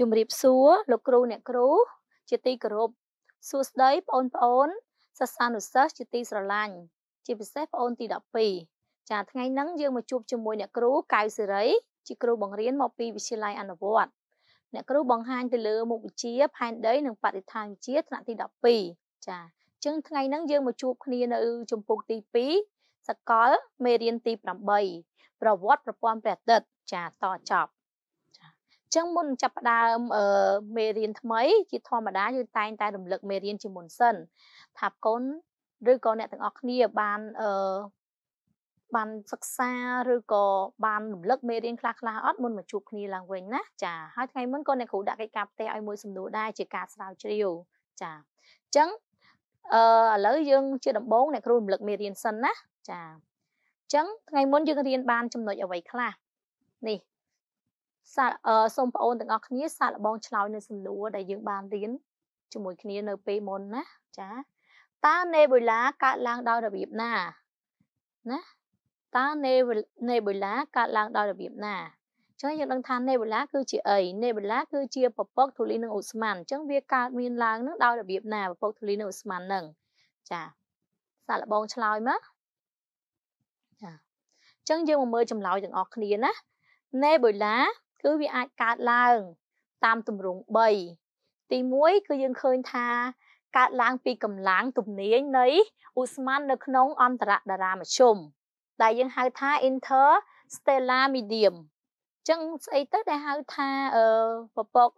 ជំរាបសួរលោកគ្រូអ្នកគ្រូជាទីគោរពសួស្តីបងប្អូនសិស្សានុសិស្សជាទីស្រឡាញ់ជាពិសេសបងទី12ចា ថ្ងៃហ្នឹងយើងមកជួបជាមួយអ្នកគ្រូកៅសេរីជាគ្រូបង្រៀនមកពីវិទ្យាល័យអនុវត្តអ្នកគ្រូបង្ហាញទៅលើមុខវិជ្ជាផែនដីនិងបរិស្ថានវិទ្យាថ្នាក់ទី12ចាអញ្ចឹងថ្ងៃហ្នឹងយើងមកជួបគ្នានៅជំពូកទី2សកលមេរៀនទី8ប្រវត្តិប្រព័ន្ធព្រះអាទិត្យចាតចប់ចឹងមុនចាប់ផ្ដើមមេរៀនថ្មីជាធម្មតាយើងតែងតែរំលឹកមេរៀនជាមុនសិន ថាកូនឬក៏អ្នកទាំងអស់គ្នាបានអឺបានសិក្សាឬក៏បានរំលឹកមេរៀនខ្លះខ្លះអត់មុនមកជួបគ្នាឡើងវិញណាចាហើយថ្ងៃមុនក៏អ្នកគ្រូដាក់កិច្ចការផ្ទះឲ្យមួយសំណួរដែរជាការស្រាវជ្រាវចាអញ្ចឹងអឺឥឡូវយើងជាដំបូងអ្នកគ្រូរំលឹកមេរៀនសិនណាចាអញ្ចឹងថ្ងៃមុនយើងរៀនបានចំណុចអ្វីខ្លះនេះសារសូមបងប្អូនទាំងអស់គ្នាសាកល្បងឆ្លើយនៅសំណួរដែលយើងបានរៀនជាមួយ គ្នានៅពេលមុនណា ចាតើ nebula កើតឡើងដោយរបៀបណាណាតើ nebula កើតឡើងដោយរបៀបណាអញ្ចឹងយើងដឹងថា nebula គឺជាអី nebula គឺជាពពកធូលីនឹងឧស្ម័នអញ្ចឹងវាកើតមានឡើងនឹងដោយរបៀបណាពពកធូលីនឹងឧស្ម័ននឹងចាសាកល្បងឆ្លើយមកចាអញ្ចឹងយើងមកមើលចម្លើយទាំងអស់គ្នាណា nebula គឺវាអាចកើតឡើងតាមទម្រង់3ទី1គឺយើងឃើញថាកើតឡើងពីកម្លាំងទំនាញនៃឧស្ម័ននៅក្នុងអន្តរតារាមជ្ឈមដែលយើងហៅថា interstellar medium ចឹងស្អីទៅដែលហៅថាអឺពពក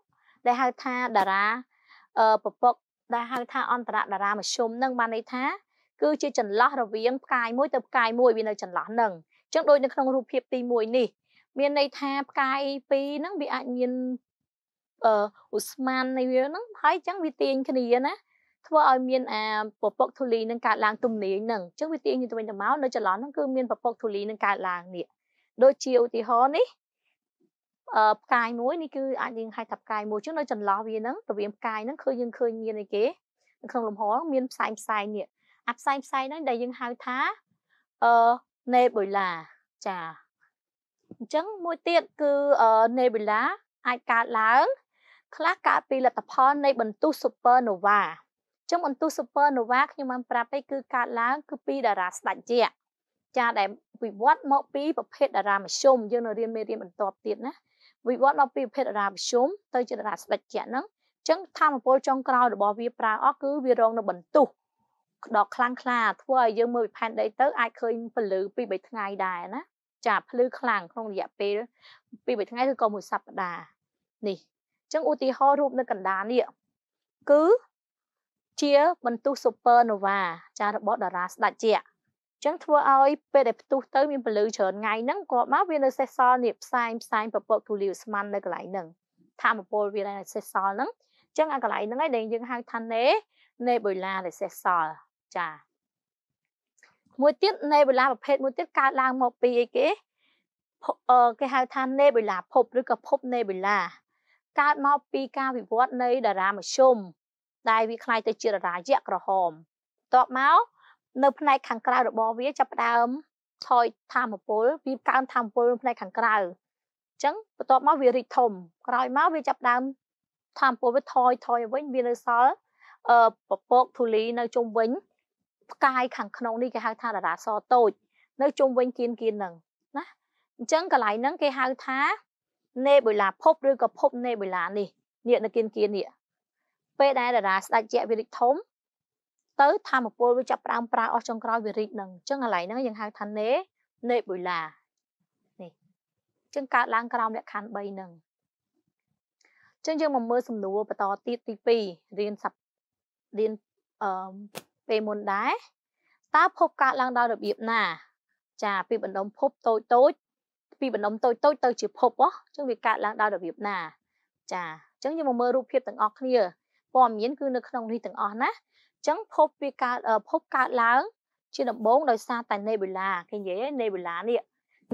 ដែលហៅថាតារាអឺពពកដែលហៅថា អន្តរតារាមជ្ឈមនឹងបានន័យថា គឺជាចន្លោះរវាងផ្កាយមួយទៅផ្កាយមួយវានៅចន្លោះនឹងចឹងដូចនៅក្នុងរូបភាពទី1នេះមានន័យថាផ្កា A2 ហ្នឹងវាអាចមានអឺឧស្ម័ននៃវាហ្នឹងហើយអញ្ចឹងវាទាញគ្នាណាធ្វើឲ្យមានអាពពកធូលីនឹងកើតឡើង ទំនាញហ្នឹងអញ្ចឹងវាទាញទៅវិញទៅមកនៅចន្លោះហ្នឹងគឺមានពពកធូលីនឹងកើតឡើងនេះដូចជាឧទាហរណ៍នេះអឺផ្កាយមួយនេះគឺអាចយើងហៅថាផ្កាយមួយជាងនៅចន្លោះវាហ្នឹងរវាងផ្កាយហ្នឹងគឺយើងឃើញមានអីគេក្នុងលំហមានផ្សែងផ្សែងនេះអាផ្សែងផ្សែងហ្នឹងដែលយើងហៅថាអឺណេប៊ូឡាចាអញ្ចឹងមួយទៀតគឺ nebula អាចកើតឡើងខ្លះកើតពីលទ្ធផលនៃបន្ទុះ supernova ចឹងបន្ទុះ supernova ខ្ញុំបានប្រាប់ទៅគឺកើតឡើងគឺពីតារាស្ដេចយក្សចាដែលវិវត្តមកពីប្រភេទតារាមធ្យមយើងនៅរៀនមេរៀនបន្ទាប់ទៀតណាវិវត្តមកពីប្រភេទតារាមធ្យមទៅជាតារាស្ដេចយក្សហ្នឹងចឹងធម្មពលចុងក្រោយរបស់វាប្រើអស់គឺវារងនៅបន្ទុះដ៏ខ្លាំងក្លា ធ្វើឲ្យយើងមើលពីផែនដី ទៅ អាចឃើញពន្លឺពីរបីថ្ងៃដែរណាចាភ្លឺខ្លាំងក្នុងរយៈពេលពីរថ្ងៃឬក៏មួយសប្តាហ៍នេះអញ្ចឹងឧទាហរណ៍រូបនៅកណ្ដាលនេះគឺជាបន្ទុះ supernova ចារបស់តារាស្ដេចជាចឹងធ្វើឲ្យពេលដែលផ្ទុះទៅមានពន្លឺច្រើនថ្ងៃហ្នឹងគាត់មកវានៅសេសសល់នេះផ្សែងផ្សែងពពកទូលាវស្មាននៅកន្លែងហ្នឹងធម្មពលវានៅសេសសល់ហ្នឹងចឹងអាកន្លែងហ្នឹងឯងដែលយើងហៅថាណេណេប៊ូឡាដែលសេសសល់ចាមួយទៀតនៃបេឡាប្រភេទមួយទៀតកើតឡើងមកពីអីគេគេហៅថានេបេឡាភពឬក៏ភពនេបេឡាកើតមកពីការវិវត្តនៃតារាមជ្ឈមដែលវាคล้ายទៅជាតារាយៈក្រហមបន្ទាប់មកនៅផ្នែកខាងក្រៅរបស់វាចាប់ផ្ដើមថយធម្មពលវាកើនធម្មពលផ្នែកខាងក្រៅអញ្ចឹងបន្ទាប់មកវារីកធំក្រោយមកវាចាប់ដើមធម្មពលវាថយថយវិញវានៅសល់អឺពពកធូលីនៅជុំវិញផ្កាយខាងក្នុងនេះគេហៅថាតារាសតូច នៅជុំវិញគៀនគៀនហ្នឹងណាអញ្ចឹងកន្លែងហ្នឹងគេហៅថានេបុលាភពឬក៏ភពនេបុលានេះនេះនៅគៀនគៀននេះពេលដែលតារាស្ដេចជាវិរិទ្ធធំ ទៅធម្មពលវាចាប់ផ្ដើមប្រើអស់ចុងក្រោយវិរិទ្ធហ្នឹងអញ្ចឹងកន្លែងហ្នឹងយើងហៅថានេនេបុលានេះអញ្ចឹងកើតឡើងក្រោមលក្ខខណ្ឌ3ហ្នឹងអញ្ចឹងយើងមកមើលសំណួរបន្តទៀតទី2រៀនសັບរៀនអឺពេលមុនដែរតើភពកើតឡើងដោយរបៀបណាចាពីបណ្ដុំភពតូចតូចពីបណ្ដុំតូចតូចទៅជាភពហ៎អញ្ចឹងវាកើតឡើងដោយរបៀបណាចាអញ្ចឹងយើងមកមើលរូបភាពទាំងអស់គ្នាព័ត៌មាន គឺនៅក្នុងនេះទាំងអស់ណាអញ្ចឹងភពវាកើតភពកើតឡើងជាដំបូងដោយសារតែ nebula គេនិយាយ nebula នេះ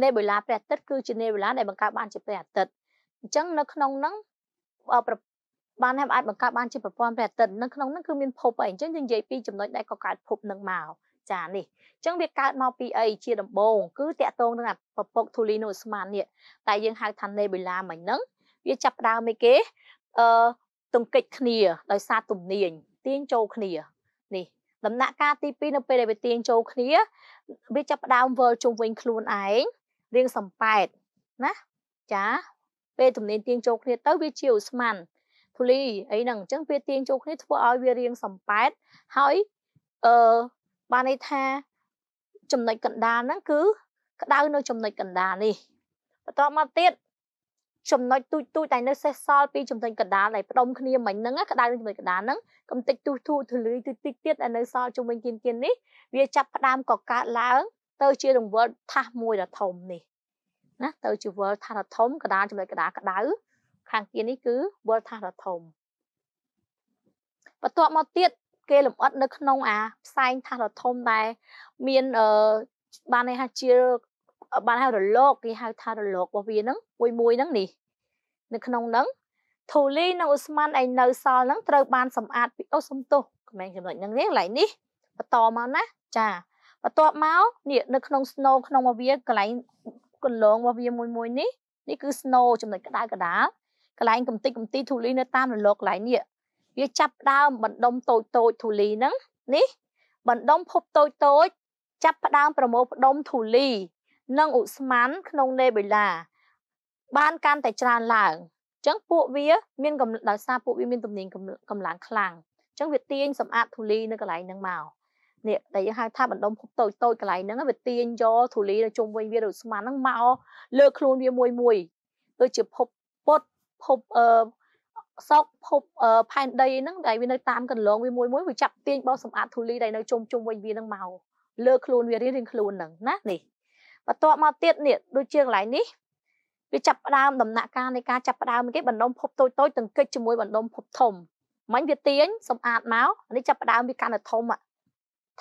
nebula ព្រះអាទិត្យគឺជា nebula ដែលបង្កើតបានជាព្រះអាទិត្យអញ្ចឹងនៅក្នុងហ្នឹងប្របានហើយអាចបង្កើតបានជាប្រព័ន្ធព្រះអាទិត្យនៅក្នុងហ្នឹងគឺមានភពអីអញ្ចឹងយើងនិយាយពីចំណុចដែលក៏កើតភពនឹងមកចានេះអញ្ចឹងវាកើតមកពីអីជាដំបូងគឺតាក់ទងនឹងអាពពកធូលីណូស្មាននេះតែយើងហៅថា nebula មិញហ្នឹងវាចាប់ដើមអីគេអឺទង្គិចគ្នាដោយសារទំនាញទាញចូលគ្នានេះដំណាក់កាលទី2នៅពេលដែលវាទាញចូលគ្នាវាចាប់ផ្ដើមវិលជុំវិញខ្លួនឯងរៀងសំប៉ែតណាចាពេលទំនាញទាញចូលគ្នាទៅវាជាឧស្ម័នធូលីអីហ្នឹងអញ្ចឹងវាទាញចូលគ្នាធ្វើឲ្យវារៀងសំប៉ែតហើយអឺបានន័យថាចំណុចកណ្ដាលហ្នឹងគឺក្តៅនៅចំណុចកណ្ដាលនេះបន្តមកទៀតចំណុចទូចទូចតែនៅសេសសល់ពីចំណុចកណ្ដាលដែលផ្ដុំគ្នាមិញហ្នឹងក្តៅនៅចំណុចកណ្ដាលហ្នឹងកំតិចទូទូទូលីទូតិចទៀតដែលនៅសល់ជុំវិញគៀនគៀននេះវាចាប់ផ្ដើមកកើតឡើងទៅជារង្វិលថាសមួយដ៏ធំនេះណាទៅជាវល់ថាសដ៏ធំកណ្ដាលចំណុចកណ្ដាលក្តៅខាងទៀតនេះគឺ voltage ដ៏ធំបន្ទាប់មកទៀតគេលម្អិតនៅក្នុង អាផ្សែងថាសដ៏ធំដែលមានអឺបានគេហៅជាបានហៅរលកគេហៅ ថារលករបស់វាហ្នឹងមួយមួយហ្នឹងនេះនៅក្នុងហ្នឹង ធូលីនិងអូស្មានឯនៅសល់ហ្នឹងត្រូវបាន សម្អាតពីអូសំទោសកម្លាំងចំណុចហ្នឹងនេះកន្លែងនេះបន្តមកណា ចាបន្ទាប់មកនេះនៅក្នុង snow ក្នុងរបស់វាកន្លែងកន្លងរបស់វាមួយមួយនេះនេះគឺ snow ចំណុចក្តៅកដាលកន្លែងកំតិចកំទីធូលីនៅតាមរលកកន្លែងនេះវាចាប់ដើមបណ្ដុំតូចតូចធូលីហ្នឹងនេះបណ្ដុំភពតូចតូចចាប់ផ្ដើមប្រមូលផ្ដុំធូលីនិងឧស្ម័នក្នុងនេប៊ូឡាបានកាន់តែច្រើនឡើងអញ្ចឹងពួកវាមានដោយសារពួកវាមានទំនាញកម្លាំងខ្លាំងអញ្ចឹងវាទាញសម្អាតធូលីនៅកន្លែងហ្នឹងមកនេះដែលយើងហៅថាបណ្ដុំភពតូចតូចកន្លែងហ្នឹងវាទាញយកធូលីទៅជុំវិញវាដូចស្មានហ្នឹងមកលើខ្លួនវាមួយមួយដូចជាភពភពអឺសោកភពផែនដីហ្នឹងដែលវានៅតាមកន្លងវាមួយមួយវាចាប់ទាញបោសសម្អាតធូលីដែលនៅជុំជុំវិញវាហ្នឹងមកលើខ្លួនវារៀងរៀងខ្លួនហ្នឹងណានេះបន្ទាប់មកទៀតនេះដូចជាកន្លែងនេះវាចាប់ផ្ដើមដំណាក់កាលនៃការចាប់ផ្ដើមគេបណ្ដុំភពតូចតូចទាំងកិច្ចជាមួយបណ្ដុំភពធំមិញវាទាញសម្អាតមកនេះចាប់ផ្ដើមវាកាន់តែធំ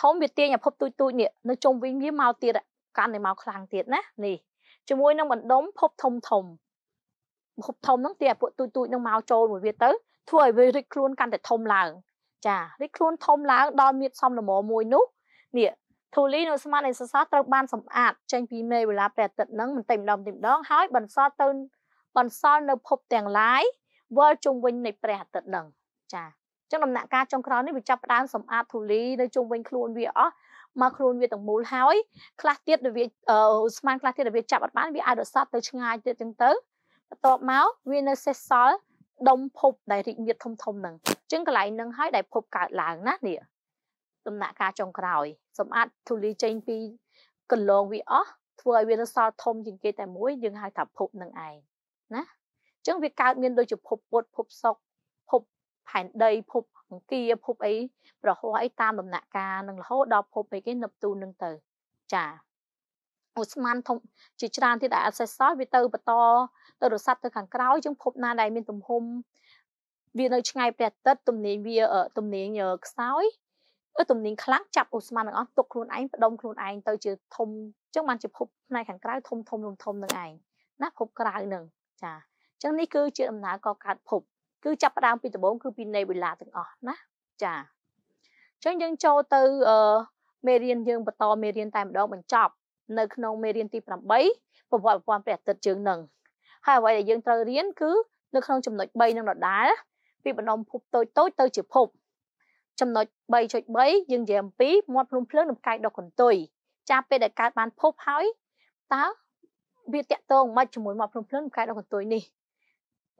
ធំវាទាញអាភពតូចតូចនេះនៅជុំវិញវាមកទៀតកាន់តែមកខ្លាំងទៀតណានេះជាមួយនឹងបណ្ដុំភពធំធំម្ហូបធំហ្នឹងទីឲ្យពួកទូចទូចហ្នឹងមកចូលមួយវាទៅធ្វើឲ្យវារីកខ្លួនកាន់តែធំឡើងចារីកខ្លួនធំឡើងដល់មានសំលមមួយនោះនេះធូលីនៅស្មាននៃសសរត្រូវបានសម្អាតចេញពីមេវេលាព្រះអាទិត្យហ្នឹងបន្តិចម្ដងបន្តិចម្ដងហើយបន្សល់ទៅបន្សល់នៅភពទាំងឡាយវល់ជុំវិញនៃព្រះអាទិត្យហ្នឹងចាចឹងដំណាក់កាលចុងក្រោយនេះវាចាប់ផ្ដើមសម្អាតធូលីនៅជុំវិញខ្លួនវាអស់មកខ្លួនវាទាំងមូលហើយខ្លះទៀតវាស្មានខ្លះទៀតវាចាប់អត់បានវាអាចរត់សត់ទៅឆ្ងាយទៀតចឹងទៅបន្ទាប់មកវានៅសេសសល់ដុំភពដែលរីកញាតធំធំហ្នឹងអញ្ចឹងកន្លែងហ្នឹងហើយដែលភពកើតឡើងណានេះដំណាក់កាលចុងក្រោយសម្អាតធូលីចេញពីកន្លងវាអស់ធ្វើឲ្យវានៅសល់ធំជាងគេតែមួយយើងហៅថាភពនឹងឯងណាអញ្ចឹងវាកើតមានដូចជាភពពុតភពសុកភពផែនដីភពអង្គារភពអីប្រហោះអីតាមដំណាក់កាលនឹងរហូតដល់ភពអីគេនិបទូននឹងទៅចាឧស្ម័នធំជាច្រើនទៀតដែលអត់សេះសោះវាទៅបន្តទៅរស័ព្ទទៅខាងក្រោយជាងភពណាដែលមាន ទំហំវានៅឆ្ងាយព្រះអាទិត្យទំនាញវាទំនាញខ្សោយទំនាញខ្លាំងចាប់ឧស្ម័នទាំងអស់ទុកខ្លួនឯងផ្ដុំខ្លួនឯងទៅជាធំអញ្ចឹងបានជាភពផ្នែកខាងក្រៅធំធំធំធំនឹងឯងណាភពក្រៅនឹងចាអញ្ចឹងនេះគឺជាដំណើរកកើតភព គឺចាប់ផ្ដើមពីដំបូងគឺពីនេប៊ូឡាទាំងអស់ណាចាអញ្ចឹងយើងចូលទៅមេរៀនយើងបន្តមេរៀនតែម្ដងបញ្ចប់នៅក្នុងមេរៀនទី8ប្រវត្តិប្រព័ន្ធព្រះអាទិត្យជើងនឹងហើយអ្វីដែលយើងត្រូវរៀនគឺនៅក្នុងចំណុច3នឹងដដែលពីបណ្ដុំភពតូចតូចទៅជាភពចំណុច3.3យើងនិយាយអំពីមាត់ភ្នំភ្លើងនិងកាយដុសកន្ទុយចាប់ពេលដែលកើតបានភពហើយតើវាតាក់ទងមិនជាមួយមាត់ភ្នំភ្លើងនិងកាយដុសកន្ទុយនេះ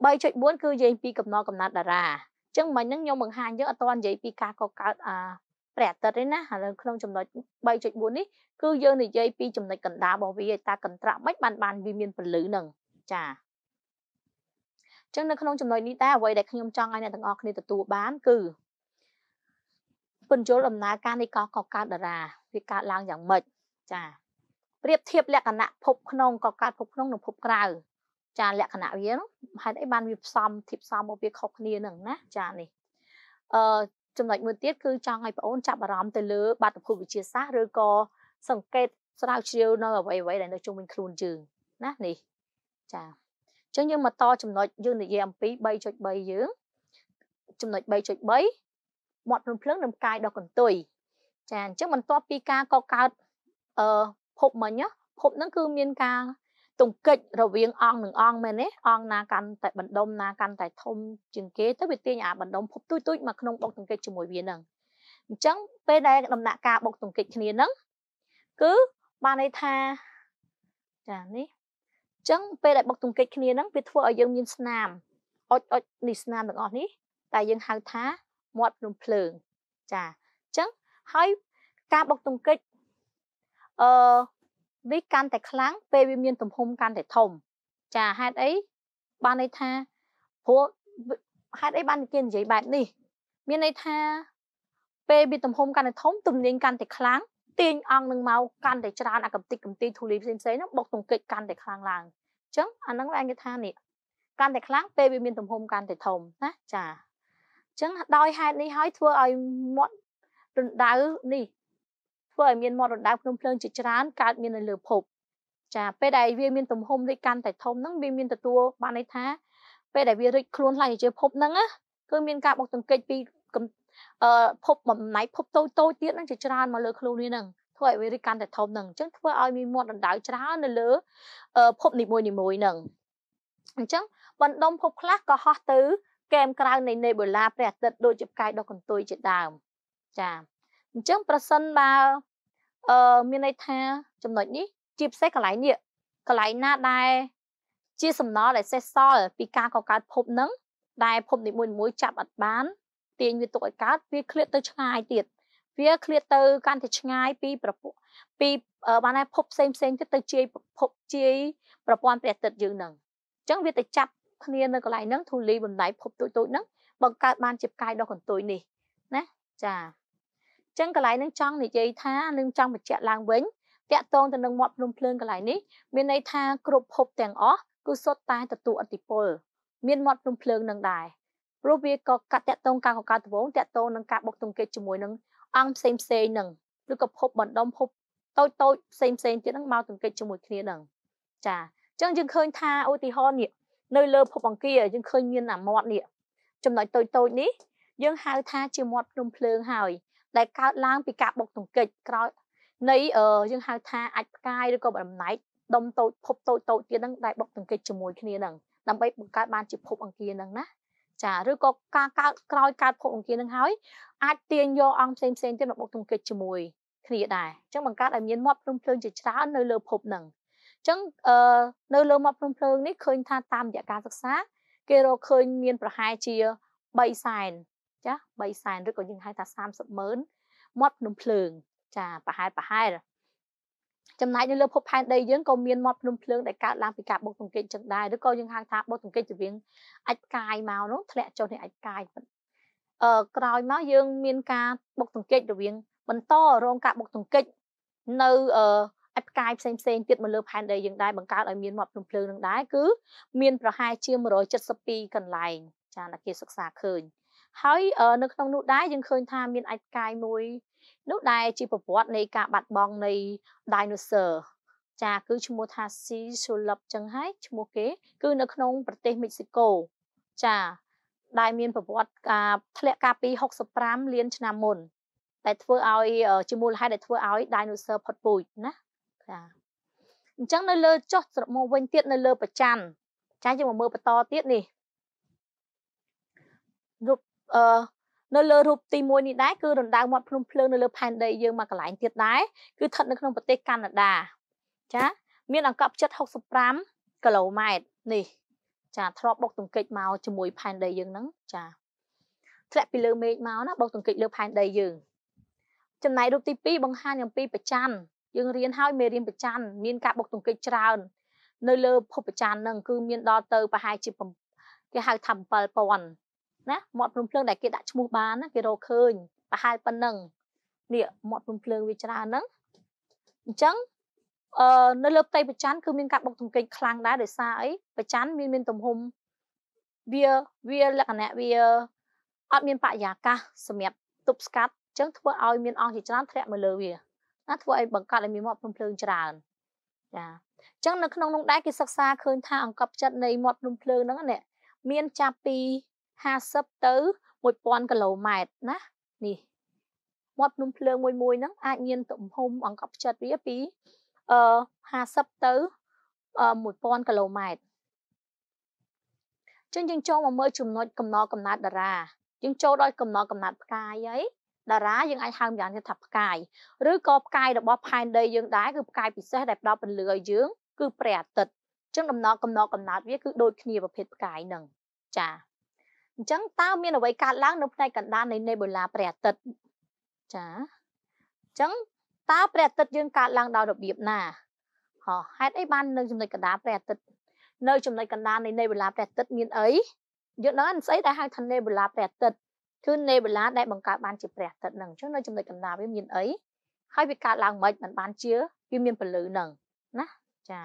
3.4គឺនិយាយពីកំណត់កំណត់តារាអញ្ចឹងមិញហ្នឹងខ្ញុំបង្ហាញយើងអត់តនិយាយពីការកកើតអាព្រះអាទិត្យទេណាឥឡូវក្នុងចំណុច3.4នេះគឺយើងនិយាយពីចំណុចកណ្ដាលរបស់វាតាកន្ត្រាក់មិនបានបានវាមានពលឺនឹងចា៎ចឹងនៅក្នុងចំណុចនេះដែរអ្វីដែលខ្ញុំចង់ឲ្យអ្នកទាំងអស់គ្នាទទួលបានគឺពន្យល់ដំណើរការនៃកកកើតតារា វាកើតឡើងយ៉ាងម៉េចចាប្រៀបធៀបលក្ខណៈភពក្នុងកកើតភពក្នុងនិងភពក្រៅ ចា លក្ខណៈវាហេតុអីបានវាផ្សំធៀបផ្សំមកវាខុសគ្នានឹងណាចានេះអឺចំណុចមួយទៀតគឺចង់ឲ្យបងអូនចាប់អារម្មណ៍ទៅលើបាតុភូតវិទ្យាសាស្ត្រឬក៏សង្កេតស្រាវជ្រាវនៅអ្វីៗដែលនៅជុំវិញខ្លួនយើងណានេះចា៎ចឹងយើងមកតចំណុចយើងនិយាយអំពី3.3យើងចំណុច3.3មាត់ភ្នំភ្លើងនិងកាយដ៏កន្ទុយចាអញ្ចឹងបន្ទាប់ពីការកកើតអឺភពមិញភពហ្នឹងគឺមានការទង្គិចរវាងអង្គនឹងអង្គមែនទេអង្គណាកាន់តែបណ្ដុំណាកាន់តែធំជាងគេទៅវាទាញអាបណ្ដុំភពទួយទួយមកក្នុងបុកទង្គិចជាមួយវានឹងអញ្ចឹងពេលដែលដំណាក់ការបុកទង្គិចគ្នានឹងគឺបានន័យថាចានេះអញ្ចឹងពេលដែលបុកទង្គិចគ្នានឹងវាធ្វើឲ្យយើងមានស្នាមអុចអុចនេះស្នាមទាំងអស់នេះតែយើងហៅថាមាត់ភ្នំភ្លើងចាអញ្ចឹងហើយការបុកទង្គិចអឺនេះកាន់តែខ្លាំងពេលវាមានទំហំកាន់តែធំ ចាហេតុអីបានន័យថាព្រោះហេតុអីបានគេនិយាយបែបនេះ មានន័យថា ពេលវាទំហំកាន់តែធំទំនាញកាន់តែខ្លាំងទាញអង្គនឹងមកកាន់តែច្រើនអាកំតិចកំទីធូលីផ្សេងផ្សេងហ្នឹងបុកទង្គិចកាន់តែខ្លាំងឡើងអញ្ចឹងអាហ្នឹងវាអង្គថានេះកាន់តែខ្លាំងពេលវាមានទំហំកាន់តែធំណាចាអញ្ចឹងដោយហេតុនេះហើយធ្វើឲ្យមាត់រណ្ដៅនេះធ្វើឲ្យមានមាត់រណ្ដៅភ្នំភ្លើងជាច្រើនកើតមាននៅលើភព ចាពេលដែលវាមានទំហំដូចកាន់តែធំហ្នឹងវាមានទទួលបានន័យថា ពេលដែលវារិចខ្លួនឡើងជាភពហ្នឹងណាគឺមានការបុកទង្គិចពីអឺភពបំណៃភពតូចតូចទៀតហ្នឹងជាច្រើនមកលើខ្លួននេះហ្នឹងធ្វើឲ្យវារិចកាន់តែធំហ្នឹងអញ្ចឹងធ្វើឲ្យមានមាត់រណ្ដៅច្រើននៅលើភពនីមួយនីមួយហ្នឹងអញ្ចឹងបណ្ដុំភពខ្លះក៏ហោះទៅកែមក្រៅនៃនេបូឡាព្រះអាទិត្យដូចជាផ្កាយដុះកន្ទុយជាដើមចា៎អញ្ចឹងប្រសិនបើអឺមានន័យថាចំណុចនេះជាពិសេសកន្លែងនេះកន្លែងណាដែល ជាសំណល់ដែលសេសសល់ពីការកកើតភពនឹងដែលភពនីមួយៗចាប់អត់បាន ទាញវាទុកឲ្យកើតវាឃ្លាតទៅឆ្ងាយទៀតវាឃ្លាតទៅកាន់តែឆ្ងាយពីប្រពន្ធពីបានតែភពផ្សេងផ្សេងទៀតទៅជាយភពជាយប្រព័ន្ធព្រះអាទិត្យយើងនឹងអញ្ចឹងវាទៅចាប់គ្នានៅកន្លែងហ្នឹងធូលីបំដៃភពទូចទូចហ្នឹងបង្កើតបានជាផ្កាយដ៏កន្ទុយនេះណាចាចឹងកន្លែងនឹងចង់និយាយថានឹងចង់បញ្ជាក់ឡើងវិញតកតងទៅនឹងមាត់ភ្នំភ្លើងកន្លែងនេះមានន័យថាគ្រប់ភពទាំងអស់គឺសុទ្ធតែទទួលអតិពលមានមាត់ភ្នំភ្លើងនឹងដែរព្រោះវាក៏កាត់តកតងការកកើតដវងតកតងនឹងការបុកទង្គិចជាមួយនឹងអង្គផ្សេងផ្សេងនឹងឬក៏ភពបណ្ដុំភពតូចតូចផ្សេងផ្សេងទៀតនឹងមកទង្គិចជាមួយគ្នានឹងចាអញ្ចឹងយើងឃើញថាឧទាហរណ៍នេះនៅលើ ភពអង្គារយើងឃើញមានអាមាត់នេះចំណុចតូចតូចនេះយើងហៅថាជាមាត់ភ្នំភ្លើងហើយដែលកើតឡើងពីការបុកទង្គិចក្រោយនៃយើងហៅថាអាចផ្កាយឬក៏បំណែកដុំតូចភពតូចតូចទៀតហ្នឹងដែលបុកទង្គិចជាមួយគ្នាហ្នឹងដើម្បីបង្កើតបានជាភពអង្គារហ្នឹងណាចាឬក៏ការកើតក្រោយកើតភពអង្គារហ្នឹងហើយអាចទាញយកអង្គផ្សេងផ្សេងទៀតមកបុកទង្គិចជាមួយគ្នាដែរអញ្ចឹងបង្កើតឲ្យមានមាត់ព្រំភ្លើងជាច្រើននៅលើភពហ្នឹងអញ្ចឹងអឺនៅលើមាត់ព្រំភ្លើង នេះឃើញ ថាតាមរយៈការសិក្សា គេរកឃើញមានប្រហែលជា3សែនចា3សែនឬក៏យើងហៅថា30ម៉ឺនមាត់ភ្នំភ្លើងចាប្រហែលប្រហែលចំណែកនៅលើភពផែនដីយើងក៏មានមាត់ភ្នំភ្លើងដែលកើតឡើងពីការបុកទង្គិចចឹងដែរឬក៏យើងហៅថាបុកទង្គិចជាវិញអាចផ្កាយមកនោះធ្លាក់ចុះនេះអាចផ្កាយអឺក្រោយមកយើងមាន ការបុកទង្គិចរវាង បន្តរងការបុកទង្គិចនៅអឺអាចផ្កាយផ្សេងផ្សេងទៀតមកលើផែនដីយើងដែរបង្កើតឲ្យមានមាត់ភ្នំភ្លើងនឹងដែរគឺមានប្រហែលជា172កន្លែងចាអ្នកគេសិក្សាឃើញហើយនៅក្នុងនោះដែរយើងឃើញថាមានអាចកាយមួយនោះដែរជាប្រវត្តិនៃការបាត់បង់នៃ dinosaur ចាគឺឈ្មោះថា C Sulap ចឹងហើយឈ្មោះគេ គឺ នៅក្នុង ប្រទេស មិចស៊ីកូចាដែលមានប្រវត្តិការធ្លាក់កាលពី65លាន ឆ្នាំមុនតែធ្វើឲ្យជាមូលហេតុដែលធ្វើឲ្យ dinosaur ផុតពូជណាចាអញ្ចឹងនៅលើចុះស្រមោលវិញទៀតនៅលើប្រច័នចាយើងមកមើលបន្តទៀតនេះរូបអឺនៅលើរូបទី1នេះដែរគឺរណ្ដៅមាត់ភ្នំភ្លើងនៅលើផែនដីយើងមកកន្លែងទៀតដែរគឺស្ថិតនៅក្នុងប្រទេសកាណាដាចាមានអង្កត់ចិត្ត65គីឡូម៉ែត្រនេះ ចាធ្លាប់បុកទង្គិចមកជាមួយផែនដីយើងហ្នឹងចាធ្លាក់ពីលើមេឃមកណាបុកទង្គិចលើផែនដីយើងចំណែករូបទី2បង្ហាញអំពីប្រច័នយើងរៀនហើយមេរៀនប្រច័នមានការបុកទង្គិចច្រើន នៅលើភពប្រច័នហ្នឹងគឺ មានដល់ទៅ ប្រហែលជាគេហៅថា7000ណាមាត់ព្រំភ្លើងដែលគេដាក់ឈ្មោះបានណាគេរកឃើញប្រហែលប៉ុណ្ណឹងនេះមាត់ព្រំភ្លើងវាច្រើនហ្នឹងអញ្ចឹងអឺនៅលើផ្ទៃប្រច័នគឺមានការបុកទង្គិចខ្លាំងដែរដោយសារអីប្រច័នមានមានទំហំវាវាលក្ខណៈវាអត់មានបរិយាកាសសម្រាប់ទប់ស្កាត់អញ្ចឹងធ្វើឲ្យមានអង្គជាច្រើនធ្លាក់មកលើវាណាធ្វើឲ្យបង្កើតឲ្យមានមាត់ភ្នំភ្លើងច្រើនចាអញ្ចឹងនៅក្នុងនោះដែរគេសិក្សាឃើញថាអង្គប់ចិត្តនៃមាត់ភ្នំភ្លើងហ្នឹងណាមានចាប់ពី50ទៅ1000គីឡូម៉ែត្រណានេះមាត់ភ្នំភ្លើងមួយមួយហ្នឹងអាចមាន ទំហំអង្កត់ផ្ចិតវាពីអឺ50ទៅ1000គីឡូម៉ែត្រចឹងយើងចូលមកមើលចំណុចកំណត់កំណត់តារាយើងចូលដល់កំណត់កំណត់ផ្កាយហីតារាយើងអាចហៅម្យ៉ាងគេថាផ្កាយឬក៏ផ្កាយរបស់ផែនដីយើងដែរគឺផ្កាយពិសេសដែលផ្ដល់ពន្លឺឲ្យយើងគឺព្រះអាទិត្យចឹងដំណកកំណត់កំណត់វាគឺដូចគ្នាប្រភេទផ្កាយហ្នឹងចា៎អញ្ចឹងតើមានអ្វីកើតឡើងនៅផ្នែកកណ្ដាលនៃនេបូឡាព្រះអាទិត្យចាអញ្ចឹងតើព្រះអាទិត្យយើងកើតឡើងដោយរបៀបណាហោះហេតុអីបាននៅចំណុចកណ្ដាលព្រះអាទិត្យនៅចំណុចកណ្ដាលនៃនេបូឡាព្រះអាទិត្យមានអីយើងដឹងស្អីដែលហៅថានេបូឡាព្រះអាទិត្យគឺនេបូឡាដែលបង្កើតបានជាព្រះអាទិត្យហ្នឹងអញ្ចឹងនៅចំណុចកណ្ដាលវាមានអីហើយវាកើតឡើងមិនមិនបានជាវាមានពលឺហ្នឹងណាចា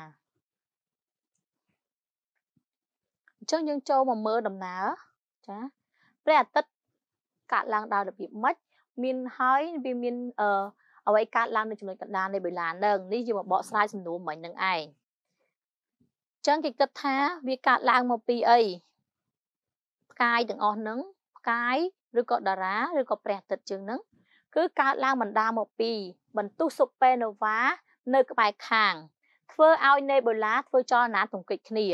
អញ្ចឹងយើងចូលមកមើលដំណើរចាព្រះអាទិត្យកើតឡើងដោយរបៀបម៉េចមានហើយវាមានអឺអ្វីកើតឡើងនៅចំណុចកណ្ដាលនៃបេឡានឹងនេះជាបបកស្រាយសំណួរមិញនឹងឯងចឹងគេគិតថាវាកើតឡើងមកពីអីផ្កាយទាំងអស់នឹងផ្កាយឬក៏តារាឬក៏ព្រះអាទិត្យជាងនឹងគឺកើតឡើងបណ្ដាមកពី បន្ទុះ Supernova នៅ ក្បែរខាងធ្វើឲ្យ Nebula ធ្វើចលនាទង្គិចគ្នា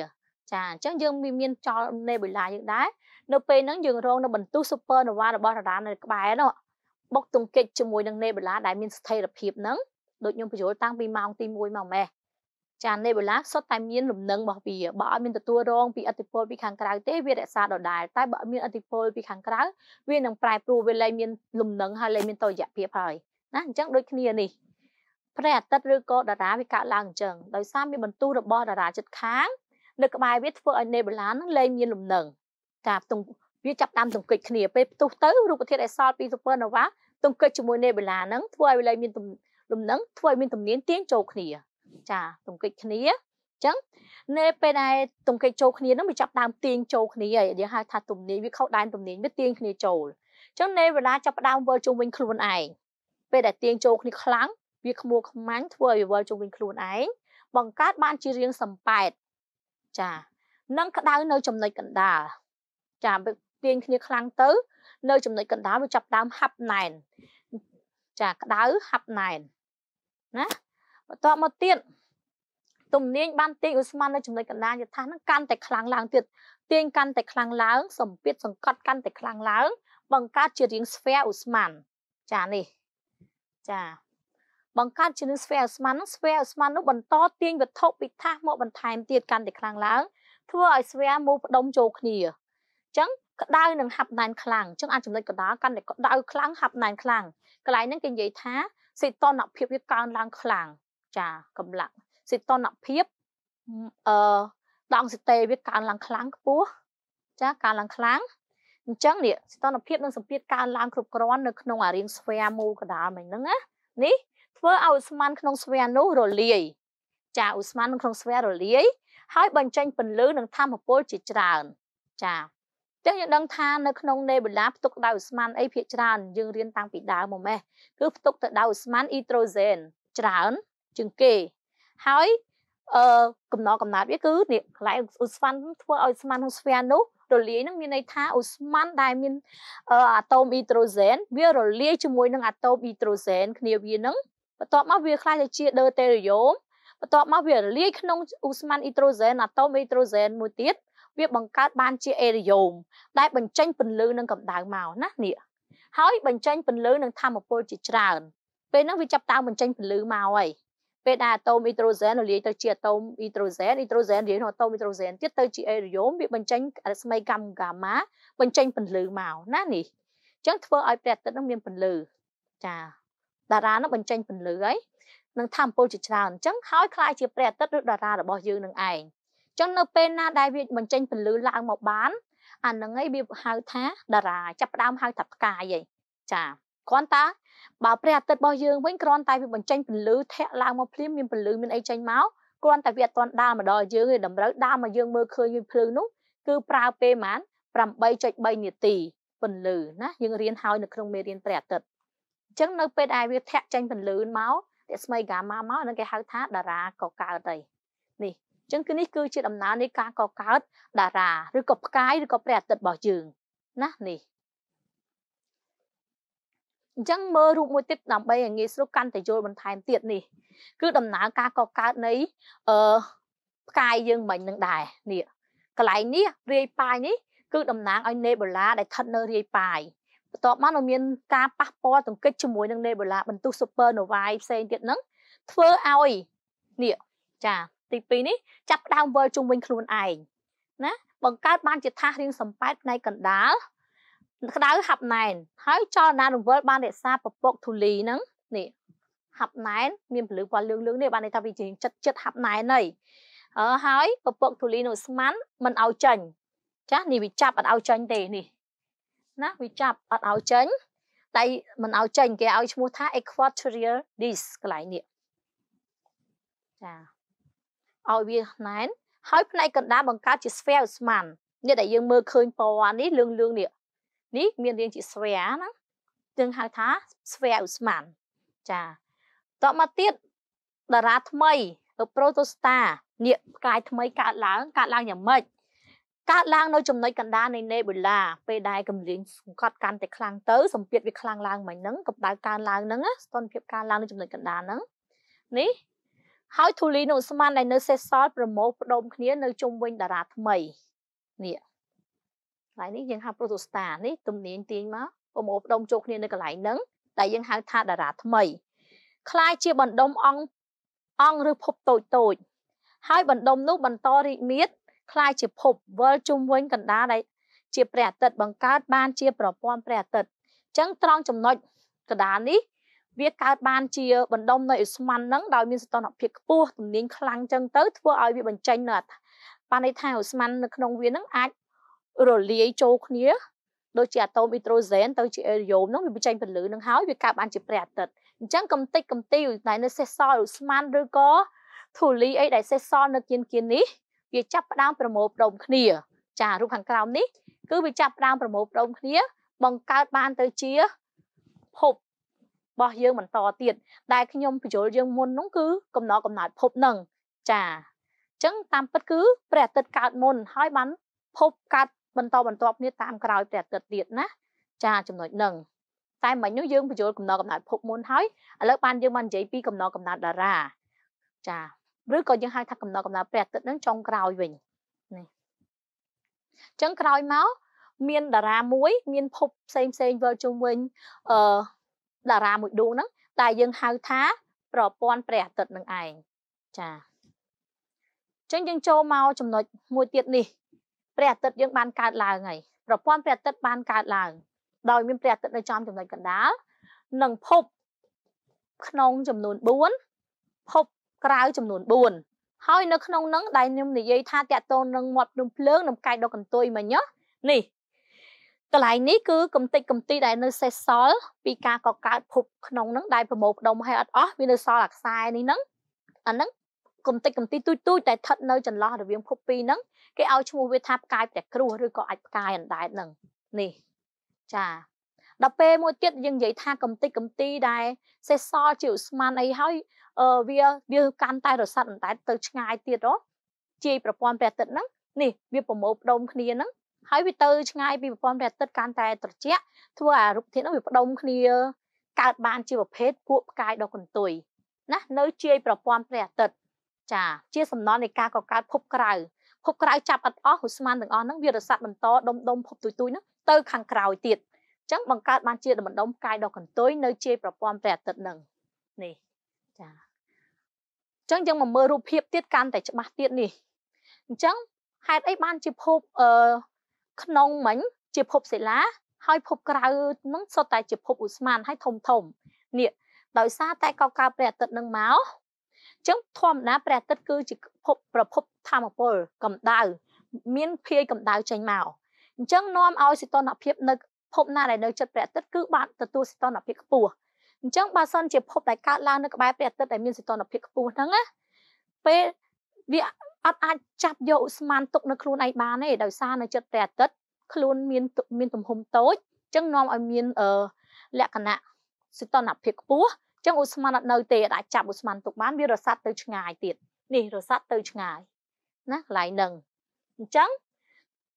ចាអញ្ចឹងយើងមានចោល nebula យើងដែរនៅពេលហ្នឹងយើងរងនៅបន្ទុះ supernova របស់រ៉ាដានៅក្បែរនោះបុកទង្គិចជាមួយនឹង nebula ដែលមានស្ថិរភាពហ្នឹងដូចខ្ញុំបញ្យល់តាំងពីម៉ោងទី1មកម៉េះចា nebula សុទ្ធតែមានលំនឹងរបស់វាបើអត់មានទទួលរងពីអតិពលពីខាងក្រៅទេវារក្សាដដែលតែបើមានអតិពលពីខាងក្រៅវានឹងប្រែប្រួលវាលែងមានលំនឹងហើយលែងមានតុល្យភាពហើយណាអញ្ចឹងដូចគ្នានេះព្រះអាទិត្យឬក៏តារាវាកើតឡើងអញ្ចឹងដោយសារមានបន្ទុះរបស់តារាជិតខាងនៅក្បែរវាធ្វើឲ្យ Nebula នឹងលែងមានលំនឹងចាផ្ទុំវាចាប់តាមទង្គិចគ្នាពេលផ្ទុះទៅរូបធាតុអេសល់ពី Supernova ទង្គិចជាមួយ Nebula នឹងធ្វើឲ្យវាលែងមានលំនឹងធ្វើឲ្យមានទំនាញទាញចូលគ្នា ចាទង្គិចគ្នាចឹងនៅពេលដែលទង្គិចចូលគ្នានឹងវាចាប់ដើមទាញចូលគ្នាហើយយើងហៅថាទំនាញវាខុសដែនទំនាញវាទាញគ្នាចូលចឹងនៅវេលាចាប់ដើមវិលជុំវិញខ្លួនឯងពេលដែលទាញចូលគ្នាខ្លាំងវាខ្មួរខ្មាញ់ធ្វើឲ្យវាវិលជុំវិញខ្លួនឯងបង្កើតបានជារាងសំប៉ែតចានឹងក្តៅនៅចំណុចកណ្ដាលចាទាញគ្នាខ្លាំងទៅ នៅ ចំណុចកណ្ដាលវាចាប់ដើមហាប់ណែនចាក្តៅហាប់ណែនណាបន្ទាប់មកទៀតទំនាញបានទាញឧស្ម័ននៅចំណុចកណ្ដាលយថានឹងកាន់តែខ្លាំងឡើងទៀតទាញកាន់តែខ្លាំងឡើងសម្ពាធសង្កត់កាន់តែខ្លាំងឡើង បង្កើតជារាងស្វែឧស្ម័នចានេះចាបង្កើតជានឹងស្វែអស្មាននឹងស្វែអស្មាននោះបន្តទាញវត្ថុពិថាសមកបន្ថែមទៀតកាន់តែខ្លាំងឡើងធ្វើឲ្យស្វែមូលផ្ដុំចូលគ្នាអញ្ចឹងក្តៅនឹងហាប់ណែនខ្លាំងអញ្ចឹងអាចចំណុចកណ្ដាលកាន់តែក្តៅខ្លាំងហាប់ណែនខ្លាំងកន្លែងហ្នឹងគេនិយាយថាសេតនភាពវាកើនឡើងខ្លាំងចាកម្លាំងសេតនភាពអឺដងសតេវាកើនឡើងខ្លាំងខ្ពស់ចាកើនឡើងខ្លាំងអញ្ចឹងនេះសីតុណ្ហភាពនិងសម្ពាធកើនឡើងគ្រប់គ្រាន់នៅក្នុងអារៀងស្វែមូលកណ្ដាលមិញហ្នឹងណានេះធ្វើឲ្យឧស្ម័នក្នុងស្វានោះរលាយចាឧស្ម័នក្នុងស្វារលាយហើយបញ្ចេញពន្លឺនិងធម្មពលជាច្រើន ចាតែយើងដឹងថានៅក្នុងនេបូឡាផ្ទុកដៅឧស្ម័នអីភាគច្រើនយើងរៀនតាំងពីដើមមកម៉េះគឺផ្ទុកទៅដៅឧស្ម័នអ៊ីត្រូសែនច្រើនជាងគេហើយអឺកំណត់កំណត់វាគឺកន្លែងឧស្ម័នធ្វើឲ្យឧស្ម័នក្នុងស្វានោះរលាយនឹងមានន័យថាឧស្ម័នដែលមានអាតូមអ៊ីត្រូសែនវារលាយជាមួយ នឹងអាតូមអ៊ីត្រូសែនគ្នាវានឹងបន្ទាប់មកវាខ្លាយទៅជាដឺតេរីយ៉ូមបន្ទាប់មកវាលាយក្នុងអ៊ូស្មាន់អ៊ីត្រូសែនអាតូមអ៊ីត្រូសែនមួយទៀតវាបង្កើតបានជាអេរីយ៉ូមដែលបញ្ចេញពន្លឺនឹងកម្ដៅមកណានេះហើយបញ្ចេញពន្លឺនឹងធម្មពលជាច្រើន ពេលហ្នឹងវាចាប់តាមបញ្ចេញពន្លឺមកហើយពេលដែលអាតូមអ៊ីត្រូសែនលាយទៅជាអាតូមអ៊ីត្រូសែនអ៊ីត្រូសែនលាយនឹងអាតូមអ៊ីត្រូសែនទៀតទៅជាអេរីយ៉ូមវាបញ្ចេញរស្មីកាំហ្គាម៉ាបញ្ចេញពន្លឺមកណានេះអញ្ចឹងធ្វើឲ្យព្រះអាទិត្យនឹងមានពន្លឺចា៎តារានឹងបញ្ចេញពន្លឺហើយនឹងធម្មពលជាច្រើនអញ្ចឹងហើយคล้ายជាព្រះអាទិត្យឬតារារបស់យើងនឹងឯងអញ្ចឹងនៅពេលណាដែលវាបញ្ចេញពន្លឺឡើងមកបានអានឹងឯងវាហៅថា តារាចាប់ផ្ដើមហៅថាផ្កាយឯងចាគ្រាន់តែបើព្រះអាទិត្យរបស់យើងវិញគ្រាន់តែវាបញ្ចេញពន្លឺធាក់ឡើងមកភ្លាមមានពន្លឺមានអីចេញមកគ្រាន់តែវាអត់ទាន់ដាលមកដល់យើងទេតម្រូវដាលមកយើងមើលឃើញវាភ្លឺនោះ គឺប្រើពេលប្រហែល8.3នាទីពន្លឺណាយើងរៀនហើយនៅក្នុងមេរៀនព្រះអាទិត្យអញ្ចឹងនៅពេលដែលវាធាក់ចេញពន្លឺមកតែស្មីហ្គាម៉ាមកនឹងគេហៅថាតារាកកើតអីនេះអញ្ចឹងគឺនេះគឺជាដំណើរនៃការកកើតតារាឬក៏ផ្កាយឬក៏ព្រះអាទិត្យរបស់យើងណានេះអញ្ចឹងមើលរូបមួយទៀតដើម្បីឲ្យងាយស្រួលកាន់តែយល់បន្ថែមទៀតនេះគឺដំណើរការកកើតនៃអឺផ្កាយយើងមិញនឹងដែរនេះកន្លែងនេះរាយប៉ាយនេះគឺតំណាងឲ្យ Nebula ដែលស្ថិតនៅរាយប៉ាយបន្ទាប់មកនៅមានការប៉ះពាល់ទង្គិចជាមួយនឹង nebula បន្ទុះ supernovae ផ្សេងទៀតហ្នឹងធ្វើឲ្យនេះចាទី2នេះចាប់ផ្ដើមវិលជុំវិញខ្លួនឯងណាបង្កើតបានជាថាសរៀងសម្ប៉ែតផ្នែកកណ្ដាលក្តៅហាប់ណែនហើយចលនារង្វិលបានរក្សាពពកធូលីហ្នឹងនេះហាប់ណែនមានពលឹងពណ៌លឿងលឿងនេះបានន័យថាវាជាចិត្តចិត្តហាប់ណែនហីអឺហើយពពកធូលីនៅស្មានមិនឲ្យចាញ់ចាស់នេះវាចាប់អត់ឲ្យចាញ់ទេនេះណាវាចាប់អត់ឲ្យចេញតែមិនឲ្យចេញគេឲ្យឈ្មោះថា equatorial disc កន្លែងនេះចាឲ្យវាណែនហើយផ្នែកកណ្ដាលបង្កើតជា sphere ស្មាននេះដែលយើងមើលឃើញពណ៌នេះលឿងលឿងនេះនេះមានរាងជា sphere ណាយើងហៅថា sphere ឧស្ម័នចាតមកទៀតតារាថ្មីលោក protostar នេះផ្កាយថ្មីកើតឡើងកើតឡើងយ៉ាងម៉េចកើតឡើងនៅចំណុចកណ្ដាលនៃ Nebula ពេលដែលកម្លៀងសង្កត់កាន់តែខ្លាំងទៅសម្ពាធវាខ្លាំងឡើងមិនហ្នឹងកម្ដៅកើនឡើងហ្នឹងស្ថានភាពកើនឡើងនៅចំណុចកណ្ដាលហ្នឹងនេះហើយធូលីនៅឧស្ម័នដែលនៅសេសសល់ប្រមូលផ្ដុំគ្នានៅជុំវិញតារាថ្មីនេះកន្លែងនេះយើងហៅ protostar នេះទំនាញទាញមកប្រមូលផ្ដុំចូលគ្នានៅកន្លែងហ្នឹងដែលយើងហៅថាតារាថ្មីคล้ายជាបណ្ដុំអង្គអង្គឬភពតូចតូចហើយបណ្ដុំនោះបន្តរីកមាឌคล้ายជាភពវិលជុំវិញកណ្ដាលដែលជាព្រះអាទិត្យបង្កើតបានជាប្រព័ន្ធព្រះអាទិត្យអញ្ចឹងត្រង់ចំណុចកណ្ដាលនេះវាកើតបានជាបណ្ដុំនៃឧស្ម័នហ្នឹងដោយមានសីតុណ្ហភាពខ្ពស់ទំនាញខ្លាំងចឹងទៅធ្វើឲ្យវាបញ្ចេញនៅបានន័យថាឧស្ម័ននៅក្នុងវាហ្នឹងអាចរលាយចូលគ្នាដូចជាអាតូមអ៊ីត្រូសែនទៅជាអេរីយ៉ូមហ្នឹងវាបញ្ចេញពន្លឺហ្នឹងហើយវាកើតបានជាព្រះអាទិត្យអញ្ចឹងកំតិចកំទីដែលនៅសេសសល់ឧស្ម័នឬក៏ធូលីអីដែលសេសសល់នៅគៀនគៀននេះវាចាប់ផ្ដើមប្រមូលផ្ដុំគ្នាចារូបខាងក្រោមនេះគឺវាចាប់ផ្ដើមប្រមូលផ្ដុំគ្នាបង្កើតបានទៅជាភពរបស់យើងបន្តទៀតដែលខ្ញុំបញ្យលយើងមុននោះគឺកំណត់កំណត់ភពនឹងចាអញ្ចឹងតាមពិតគឺព្រះអាទិត្យកើតមុនហើយបានភពកើតបន្តបន្តគ្នាតាមក្រោយព្រះអាទិត្យទៀតណាចាចំណុចនឹងតែមិញនោះយើងបញ្យលកំណត់កំណត់ភពមុនហើយឥឡូវបានយើងបាននិយាយពីកំណត់កំណត់តារាចាឬក៏យើងហៅថាកំណត់កំណើព្រះអាទិត្យនឹងចុងក្រោយវិញនេះអញ្ចឹងក្រោយមកមានតារាមួយ មានភពផ្សេងផ្សេងវិលជុំវិញអឺតារាមួយដួងហ្នឹងតែយើងហៅថា ប្រព័ន្ធព្រះអាទិត្យនឹងឯងចាអញ្ចឹងយើងចូលមកចំណុចមួយទៀតនេះព្រះអាទិត្យយើង បានកើតឡើងហើយប្រព័ន្ធព្រះអាទិត្យបានកើតឡើងដោយមាន ព្រះអាទិត្យនៅចំចំណុចកណ្ដាលនិងភពក្នុងចំនួន4ភពក្រៅចំនួន4ហើយនៅក្នុងនឹង ដែលខ្ញុំនិយាយថាតាក់ទងនឹងមាត់ភ្នំភ្លើងនិងកាយដកកន្ទុយមិញនេះកន្លែងនេះគឺកំតិចកំទីដែលនៅសេសសល់ពីការកកើតភពក្នុងនឹងដែលប្រមូលផ្ដុំឲ្យអត់អស់វានៅសល់អាខ្សែនេះនឹងអានឹងកំតិចកំទីទូចទូចតែស្ថិតនៅចន្លោះរវាងភពពីរហ្នឹងគេឲ្យឈ្មោះវាថាផ្កាយព្រះគ្រោះឬក៏អាចផ្កាយអណ្ដែតហ្នឹងនេះចាដល់ពេលមួយទៀតយើងនិយាយថាកំតិចកំទីដែលសេះសល់ជាឧស្ម័នអីហើយវាវាកាន់តែរស័តតែទៅឆ្ងាយទៀតហ៎ជាយប្រព័ន្ធព្រះអាទិត្យហ្នឹងនេះវាប្រមូលផ្ដុំគ្នាហ្នឹងហើយវាទៅឆ្ងាយពីប្រព័ន្ធព្រះអាទិត្យកាន់តែត្រជាក់ធ្វើឲ្យរូបធាតុហ្នឹងវាផ្ដុំគ្នាកើតបានជាប្រភេទពួកផ្កាយដ៏កន្ទុយណានៅជាយប្រព័ន្ធព្រះអាទិត្យចាជា សំណល់នៃការកកើតភពក្រៅភពក្រៅចាប់អត់អស់ហុស្មានទាំងអស់ហ្នឹងវារស័តបន្តដុំដុំភពទុយទុយហ្នឹងទៅខាងក្រោយទៀតអញ្ចឹងបង្កើតបានជាដំណំផ្កាយដ៏កន្ទុយនៅជាយប្រព័ន្ធព្រះអាទិត្យហ្នឹងនេះចាអញ្ចឹងយើងមកមើលរូបភាពទៀតកាន់តែច្បាស់ទៀតនេះអញ្ចឹងហេតុអីបានជាភពអឺក្នុងមិញជាភពសិលាហើយភពក្រៅនឹងសុទ្ធតែ ជាភពឧស្ម័នហើយធំធំនេះដោយសារតែកោកើព្រះអាទិត្យនឹងមកចឹងធម្មតាព្រះអាទិត្យគឺជាភពប្រភពធម្មពលកម្ដៅមាន ភាយកម្ដៅចេញមកអញ្ចឹងនាំឲ្យសីតុណ្ហភាពនៅភពណាដែលនៅចិត្តព្រះអាទិត្យគឺបានទទួលសីតុណ្ហភាពខ្ពស់អញ្ចឹងបើសិនជាភពដែលកើតឡើងនៅក្បែរព្រះអាទិត្យដែលមានសីតុណ្ហភាពខ្ពស់ហ្នឹងណាពេលវាអត់អាចចាប់យកឧស្ម័នទុកនៅខ្លួនឯងបានទេដោយសារនៅចិត្តព្រះអាទិត្យខ្លួនមានមានទំហំតូចអញ្ចឹងនាំឲ្យមានលក្ខណៈសីតុណ្ហភាពខ្ពស់អញ្ចឹងឧស្ម័នអត់នៅទេអាចចាប់ឧស្ម័នទុកបានវារសាត់ទៅឆ្ងាយទៀតនេះរសាត់ទៅឆ្ងាយណាកន្លែងហ្នឹងអញ្ចឹង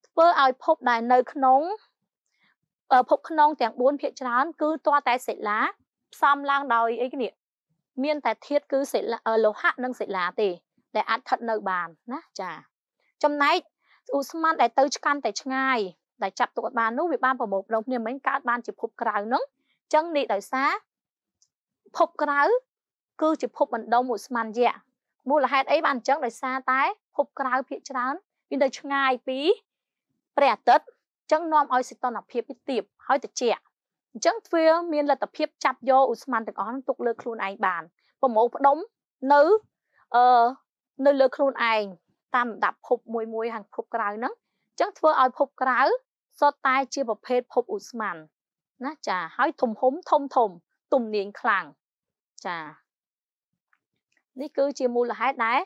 ធ្វើឲ្យភពដែលនៅក្នុងភពក្នុងទាំង4ភាគច្រើនគឺតតែសិលាផ្សំឡើងដោយអីគ្នាមាន តែធាតុគឺសិលាលោហៈនិងសិលាទេ ដែលអាចថិតនៅបានណាចា ចំណែកឧស្ម័នដែលទៅឆ្កាន់តែឆ្ងាយដែលចាប់ទុកបាននោះវាបានប្រមូលផ្ដុំគ្នាមិញកើតបានជាភពក្រៅនោះអញ្ចឹងនេះដោយសារភពក្រៅគឺជាភពបណ្ដុំឧស្ម័នយៈមូលហេតុអីបានអញ្ចឹងដោយសារតែភពក្រៅភាគច្រើនវានៅឆ្ងាយពីព្រះអាទិត្យអញ្ចឹងនាំឲ្យសីតុណ្ហភាពវាទាបហើយត្រជាក់អញ្ចឹងទ្វាមានលទ្ធភាពចាប់យកឧស្ម័នទាំងអស់ហ្នឹងទុកលើខ្លួនឯងបាន ប្រមូលផ្ដុំនៅអឺនៅលើខ្លួនឯងតាមលំដាប់ភពមួយមួយខាងភពក្រៅហ្នឹងអញ្ចឹងធ្វើឲ្យភពក្រៅសុទ្ធតែ ជាប្រភេទភពឧស្ម័នណាចាហើយធំហុំធំធំទំនាញខ្លាំងចានេះគឺជាមូលហេតុដែរ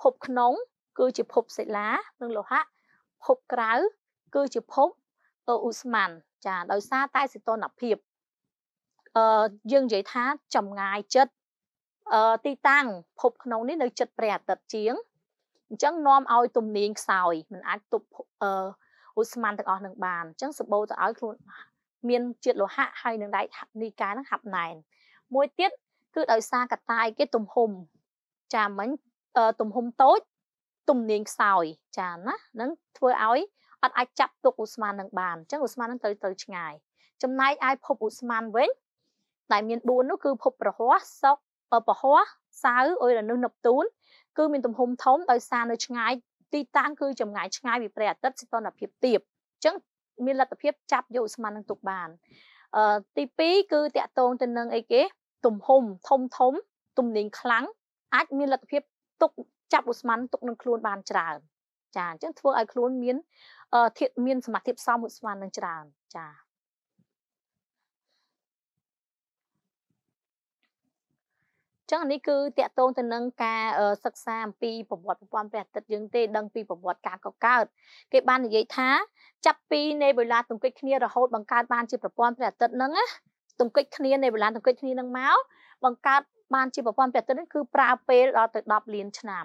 ភពក្នុង គឺជាភពសិលានិងលោហៈភពក្រៅគឺជាភពឧស្ម័នចាដោយសារតែសីតុណ្ហភាពអឺយើងនិយាយថាចម្ងាយចិត្តអឺទីតាំងភពក្នុង នេះនៅ ចិត្តព្រះអាទិត្យជាងអញ្ចឹងនាំឲ្យ ទំនាញខ្សោយมันអាចទប់អឺឧស្ម័នទាំងអស់នឹងបានអញ្ចឹងសបោទៅឲ្យខ្លួនមានជាតិលោហៈហើយនឹងដែកនីកានឹងហាប់ណែនមួយទៀតគឺដោយសារកតាយគេទំហំចាមិញទំហំតូច ទំនាញខ្សោយចាណានឹងធ្វើឲ្យអត់អាចចាប់ទុកឧស្ម័ននឹងបានអញ្ចឹងឧស្ម័ននឹងត្រូវទៅឆ្ងាយចំណែកឯភពឧស្ម័នវិញដែលមាន4នោះគឺភពប្រហ័សសុកប្រហ័សសៅអុយរនុសណេបតូន គឺ មានទំហំធំដោយសារនៅឆ្ងាយទីតាំងគឺចម្ងាយឆ្ងាយពីព្រះអាទិត្យសីតុណ្ហភាពទាបអញ្ចឹងមានលទ្ធភាពចាប់យកឧស្ម័ននឹងទុកបានអឺទី2គឺតាក់ទងទៅនឹងអីគេ ទំហំធំធំ ទំនេញខ្លាំងអាចមានលទ្ធភាពទុកចាប់ឧស្ម័នទុកនឹងខ្លួន បានច្រើនចាអញ្ចឹងធ្វើឲ្យខ្លួន មានធៀបមានសមត្ថភាពសមមួយស្មាននឹងច្រើនចាចឹងនេះគឺតកតងទៅនឹងការសិក្សាអំពីប្រវត្តិប្រព័ន្ធព្រះអាទិត្យយើងទេដឹងពីប្រវត្តិការកកើត គេបាននិយាយថាចាប់ពីនៃបូឡាទង្គិចគ្នារហូតបង្កើតបានជាប្រព័ន្ធព្រះអាទិត្យហ្នឹងណាទង្គិចគ្នានៃបូឡាទង្គិចគ្នាហ្នឹងមកបង្កើតបានជាប្រព័ន្ធព្រះអាទិត្យហ្នឹងគឺប្រើពេលដល់ទៅ10លានឆ្នាំ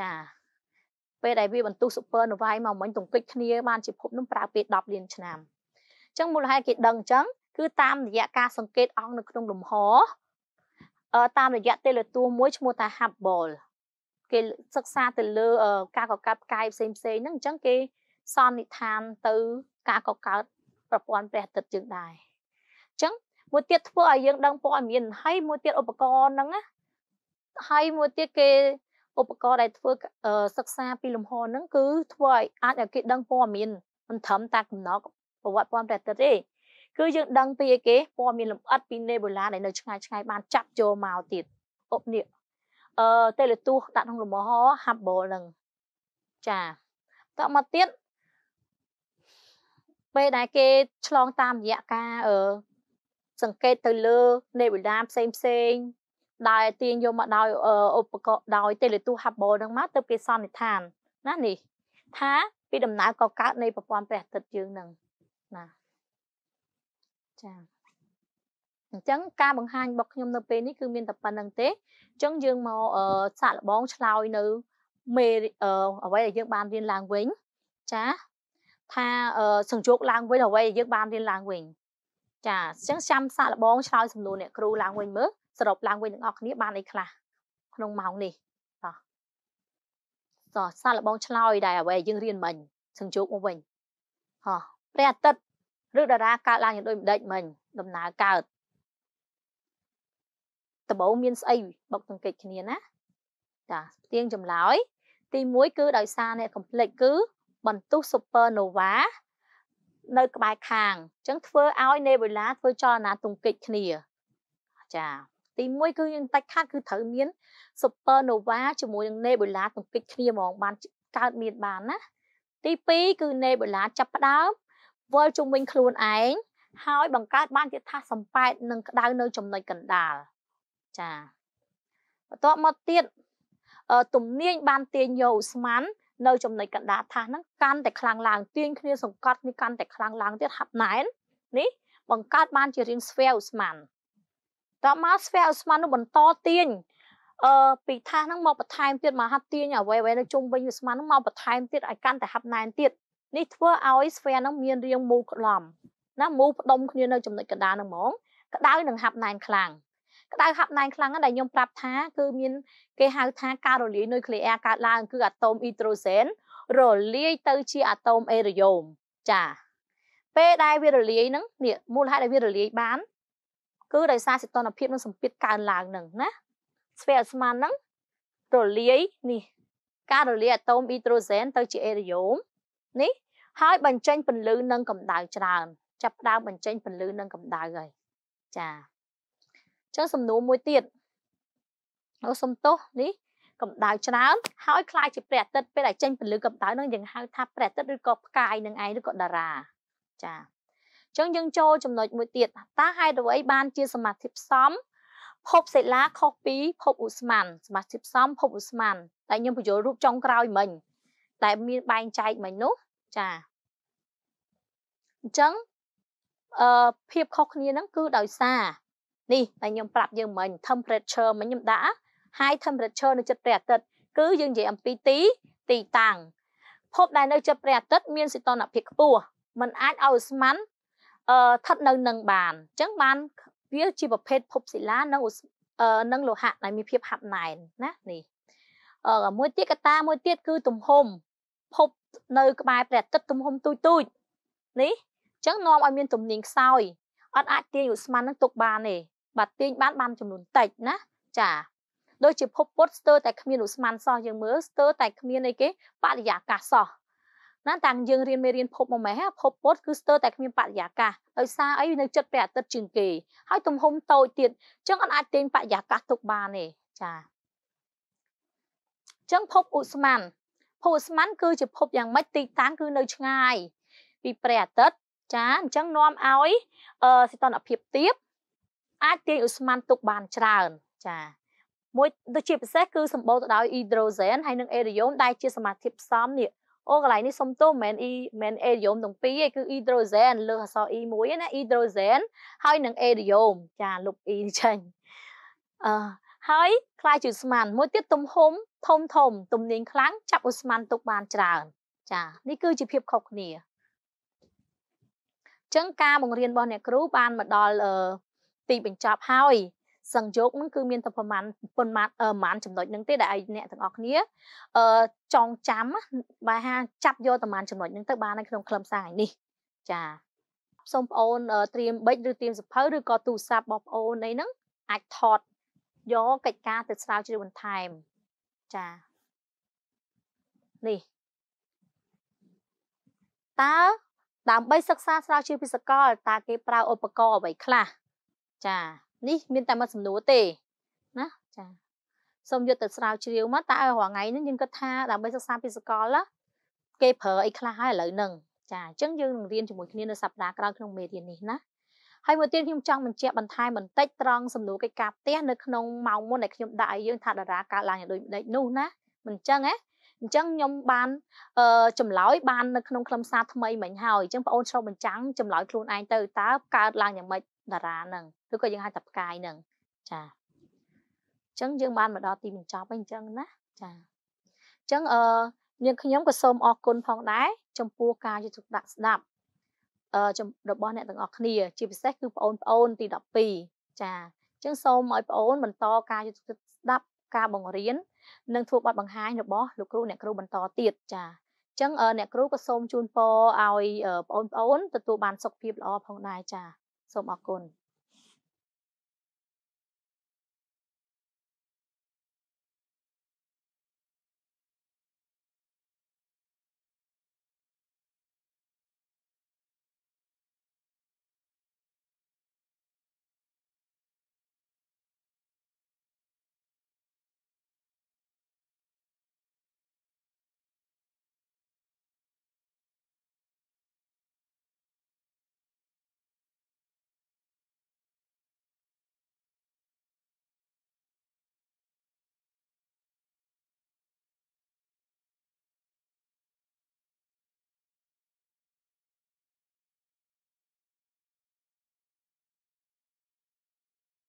ចាពេលដែលវាបន្ទុះ supernovae មកមិញទង្គិចគ្នាបានជាភពនឹងប្រើពេល10លានឆ្នាំអញ្ចឹងមូលហេតុគេដឹងអញ្ចឹងគឺតាមរយៈការសង្កេតអង្គនៅក្នុងលំហតាមរយៈទេលេទួមួយឈ្មោះថា Hubble គេសិក្សាទៅលើការកកើតផ្កាយផ្សេងផ្សេងហ្នឹងអញ្ចឹងគេសន្និដ្ឋានទៅការកកើតប្រព័ន្ធព្រះអាទិត្យយើងដែរអញ្ចឹងមួយទៀតធ្វើឲ្យយើងដឹងព័ត៌មាន ហើយមួយទៀតឧបករណ៍ហ្នឹងណាហើយមួយទៀតគេឧបករណ៍ដែលធ្វើសិក្សាពីលំហហ្នឹងគឺធ្វើឲ្យ អាចឲ្យគេដឹងព័ត៌មានមិនត្រឹមតែកំណត់ប្រវត្តិព័ត៌មានតែទេគឺយើងដឹងពីអីគេព័ត៌មានលម្អិតពី Nebula ដែលនៅឆ្ងាយឆ្ងាយបានចាប់យកមកទៀតអុបនេះអឺតេលេទូសដាក់ក្នុងលំហ Hubble ហ្នឹងចាតមកទៀតពេលដែលគេឆ្លងតាមរយៈការអឺសង្កេតទៅលើ Nebula ផ្សេងផ្សេងដែលទាញយកមកដោយឧបករណ៍ដោយទូរទស្សន៍ Hubble ហ្នឹងមកទៅគេសន្និដ្ឋានណានេះថាពីដំណើរកកើតនៃប្រព័ន្ធព្រះអាទិត្យយើងហ្នឹងណាចា៎អញ្ចឹងការបង្ហាញរបស់ខ្ញុំនៅពេលនេះគឺមានតែប៉ុណ្្នឹងទេអញ្ចឹងយើងមកសាក់លបងឆ្លើយនៅមេអ្វីដែលយើងបានរៀនឡើងវិញចាថាសង្យោគឡើងវិញអ្វីដែលយើងបានរៀនឡើងវិញចាអញ្ចឹងចាំសាក់លបងឆ្លើយសំណួរអ្នកគ្រូឡើងវិញមើលសរុបឡើងវិញទាំងអស់គ្នាបានអីខ្លះក្នុងម៉ោងនេះតោះតោះសាឡបងឆ្លោយដែរអ្វីយើងរៀនមិញសង្ជោគមកវិញហោះព្រះអាទិត្យឬតារាកើតឡើងយ៉ាងដូចម្ដេចមិញដំណើរកើតដំបូងមានស្អីបុកទង្គិចគ្នាណាចាផ្ទៀងចម្លើយទី1គឺដោយសារអ្នកកំភ្លេចគឺបន្ទុះ supernova នៅក្បែរខាងអញ្ចឹងធ្វើឲ្យ nebula ធ្វើចលនាទង្គិចគ្នាចាទី1គឺយើងដាច់ខាតគឺត្រូវមាន supernova ជាមួយនឹង nebula ទំពេចគ្នាហ្មងបានកើតមានបានណាទី2គឺ nebula ចាប់ផ្ដើមវិលជុំវិញខ្លួនឯងហើយបង្កើតបានជាថាសំប៉ែតនិងក្តៅនៅចំណុចកណ្ដាលចាបន្ទាប់មកទៀតទំនាញបានទាញយកស្មាននៅ ចំណុចកណ្ដាលថាហ្នឹងកាន់តែខ្លាំងឡើង ទាញគ្នាសង្កត់នេះកាន់តែខ្លាំងឡើងទៀតហាប់ណែននេះ បង្កើតបានជារាងស្វែវស្មានតមកស្វែអស្ម័ននោះបន្តទាញអឺពីថាហ្នឹងមកបន្ថែមទៀតមកហាត់ទាញអ្វីអ្វីនៅជុំវិញវាស្ម័នហ្នឹងមកបន្ថែមទៀតឲ្យកាន់តែហាប់ណែនទៀតនេះធ្វើឲ្យស្វែហ្នឹងមានរាងមូលក្លំណាមូលផ្ដុំគ្នានៅចំណុចកណ្ដាលហ្នឹងហ្មង ក្តៅនឹងហាប់ណែនខ្លាំងក្តៅហាប់ណែនខ្លាំងដែលខ្ញុំប្រាប់ថា គឺមានគេហៅថាការរលាយនុយក្លេអ៊ែរកើតឡើងគឺអាតូមអ៊ីដ្រូសែនរលាយទៅជាអាតូមអេរ៉ូយ៉ូមចាពេលដែលវារលាយហ្នឹងនេះមូលហេតុដែលវារលាយបានគឺដោយសារសីតុណ្ហភាពនិងសម្ពាធកើនឡើងនឹងណាស្វែអស្មានហ្នឹងរលាយនេះការរលាយអាតូមអ៊ីដ្រូសែនទៅជាអេរីយ៉ូមនេះហើយបញ្ចេញ ពន្លឺនិងកម្ដៅច្រើនចាប់ផ្ដើមបញ្ចេញ ពន្លឺនិងកម្ដៅហើយចាចឹងសំណួរមួយទៀតអូសុំទោសនេះកម្ដៅច្រើនហើយคล้ายជាព្រះអាទិត្យពេលដែលចេញពន្លឺកម្ដៅនឹងយើងហៅថាព្រះអាទិត្យឬក៏ផ្កាយនឹងឯងឬក៏តារាចាអញ្ចឹងយើងចូលចំណុចមួយទៀតតើហេតុអ្វីបានជាសមាធិផ្សំភពសិលាខុសពីភពឧស្ម័នសមាធិផ្សំភពឧស្ម័នតែខ្ញុំបញ្យល់រូបចុងក្រោយមិញតែមានបែងចែកមិញនោះចាអញ្ចឹងអឺភាពខុសគ្នាហ្នឹងគឺដោយសារនេះតែខ្ញុំប្រាប់យើងមិញ temperature មិញខ្ញុំដាក់ high temperature នៅចិត្តព្រះអាទិត្យគឺយើងនិយាយអំពីទីទីតាំងភពដែលនៅចិត្តព្រះអាទិត្យមានសីតុណ្ហភាពខ្ពស់มันអាចឲ្យឧស្ម័នអឺស្ថិតនៅនឹងបានអញ្ចឹងបានវាជាប្រភេទភពសិលានិងនិងលោហៈដែលមានភាពហាប់ណែនណានេះអឺមួយទៀតកតាមួយទៀតគឺទំហំភពនៅ ក្បែរព្រះអាទិត្យទំហំទូចទូចនេះអញ្ចឹងនាំឲ្យមានទំនាញខ្សោយអត់អាចទាញឧស្ម័ននឹងទុកបានទេបាទទាញបានបានចំនួនតិចណា ចា ដូចជាភពពុតស្ទើរតែគ្មានឧស្ម័នសោះយើងមើលស្ទើរតែគ្មានអីគេបរិយាកាសសោះណាតាំងយើងរៀនមេរៀនភពមួយម៉េះភពពុតគឺស្ទើរតែគ្មានបរិយាកាសដោយសារអីវានៅចិត្តព្រះអាទិត្យជាងគេហើយ ទំហំតូចទៀតចឹងអត់អាចទាញបរិយាកាសទុកបានទេចាចឹងភពឧស្ម័នភពឧស្ម័នគឺជាភពយ៉ាងម៉េចទីតាំងគឺនៅឆ្ងាយពីព្រះអាទិត្យចាអញ្ចឹងនាំឲ្យអឺសីតុណ្ហភាពទាបអាចទាញឧស្ម័នទុកបានច្រើនចាមួយដូចជាពិសេសគឺសម្បូរទៅដោយអ៊ីដ្រូសែនហើយនិងអេរីយ៉ូមដែលជាសមាធិផ្សំនេះអូកន្លែងនេះសុំទោសមិនមែន e មិន idiom ទាំងពីរទេគឺ hydrogen លើអក្សរ e មួយណា hydrogen ហើយនឹង idiom ចាលុប e ចេញអឺហើយ ខ្លាយជាឧស្ម័នមួយទៀតទំហំធំធំទំនាញខ្លាំងចាប់ឧស្ម័នទុកបានច្រើន ចានេះគឺជាភាពខុសគ្នាចឹងការបង្រៀនរបស់អ្នកគ្រូបានមកដល់ទីបញ្ចប់ហើយសង្យោគហ្នឹងគឺមានតែប្រមាណប៉ុន្មានប្រមាណចំណុចហ្នឹងទេដែលឯអ្នកទាំងអស់គ្នាអឺចងចាំបើថាចាប់យកប្រមាណចំណុចហ្នឹងទៅបាននៅក្នុងខ្លឹមសារនេះចាសូមបងអូនត្រៀមបិចឬត្រៀមសភៅឬក៏ទូរស័ព្ទបងប្អូននៃហ្នឹងអាចថតយកកិច្ចការទៅស្រាវជ្រាវបន្ថែមចានេះតើដើម្បីសិក្សាស្រាវជ្រាវពីសកលតើគេប្រើឧបករណ៍អ្វីខ្លះចានេះមានតែមួយសំណួរទេណាចាសូមយកទៅស្រាវជ្រាវមកតើរាល់ថ្ងៃហ្នឹងយើងគិតថាដើម្បីសិក្សាពីសកលគេប្រើអីខ្លះហើយឥឡូវហ្នឹងចាអញ្ចឹងយើងនឹងរៀនជាមួយគ្នានៅសប្តាហ៍ក្រោយក្នុងមេរៀននេះណាហើយមួយទៀតខ្ញុំចង់បញ្ជាក់បន្ថែមបន្តិចត្រង់សំណួរកិច្ចការផ្ទះនៅក្នុងម៉ោងមុនដែលខ្ញុំដាក់ឲ្យយើងថាតារាកើតឡើងយ៉ាងដូចម្ដេចនោះណាមិនអញ្ចឹងហ៎អញ្ចឹងខ្ញុំបានអឺចម្លើយបាននៅក្នុងខ្លឹមសារថ្មីមិញហើយអញ្ចឹងបងអូនឆ្លុះបញ្ចាំងចម្លើយខ្លួនឯងទៅតើកើតឡើងយ៉ាងម៉េចតារានឹងឬក៏យើងហៅថាផ្កាយនឹងចាអញ្ចឹងយើងបានមកដល់ទីបញ្ចប់ហើយអញ្ចឹងណាចាអញ្ចឹងអឺនាងខ្ញុំក៏សូមអរគុណផងដែរចំពោះការយកចិត្តដាក់ស្ដាប់អឺរបស់អ្នកទាំងអស់គ្នាជាពិសេសគឺបងប្អូនទី12ចាអញ្ចឹងសូមឲ្យបងប្អូនបន្តការយកចិត្តស្ដាប់ការបង្រៀននិងធ្វើបទបង្ហាញរបស់លោកគ្រូអ្នកគ្រូបន្តទៀតចាអញ្ចឹងអ្នកគ្រូក៏សូមជូនពរឲ្យបងប្អូនទទួលបានសុខភាពល្អផងដែរចាសូមអរគុណ។